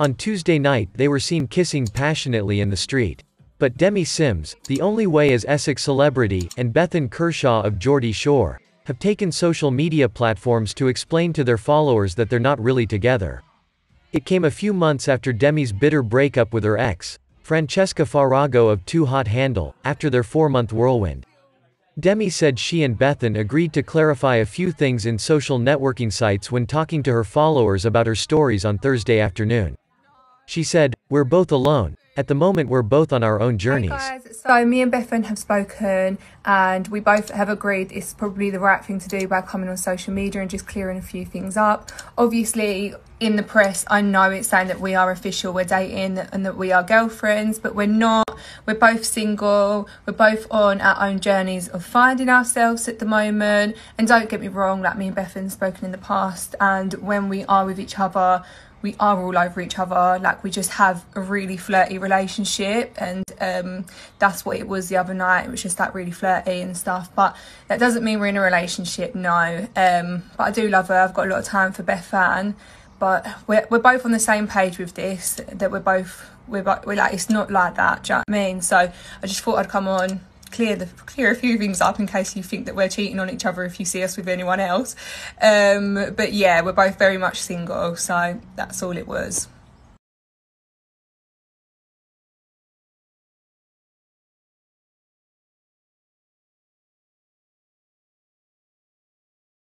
On Tuesday night they were seen kissing passionately in the street. But Demi Sims, The Only Way is Essex Celebrity, and Bethan Kershaw of Geordie Shore, have taken social media platforms to explain to their followers that they're not really together. It came a few months after Demi's bitter breakup with her ex, Francesca Farago of Too Hot Handle, after their four-month whirlwind. Demi said she and Bethan agreed to clarify a few things in social networking sites when talking to her followers about her stories on Thursday afternoon. She said, We're both alone, at the moment, we're both on our own journeys. Hey guys, so me and Bethan have spoken, and we both have agreed it's probably the right thing to do by coming on social media and just clearing a few things up. Obviously, in the press, I know it's saying that we are official, we're dating, and that we are girlfriends, but we're not. We're both single. We're both on our own journeys of finding ourselves at the moment. And don't get me wrong, like me and Bethan spoken in the past, and when we are with each other, we are all over each other like we just have a really flirty relationship and um, that's what it was the other night it was just that really flirty and stuff but that doesn't mean we're in a relationship no um, but i do love her i've got a lot of time for beth fan but we're, we're both on the same page with this that we're both we're, we're like it's not like that do you know what i mean so i just thought i'd come on clear the clear a few things up in case you think that we're cheating on each other if you see us with anyone else. Um, but yeah, we're both very much single, so that's all it was.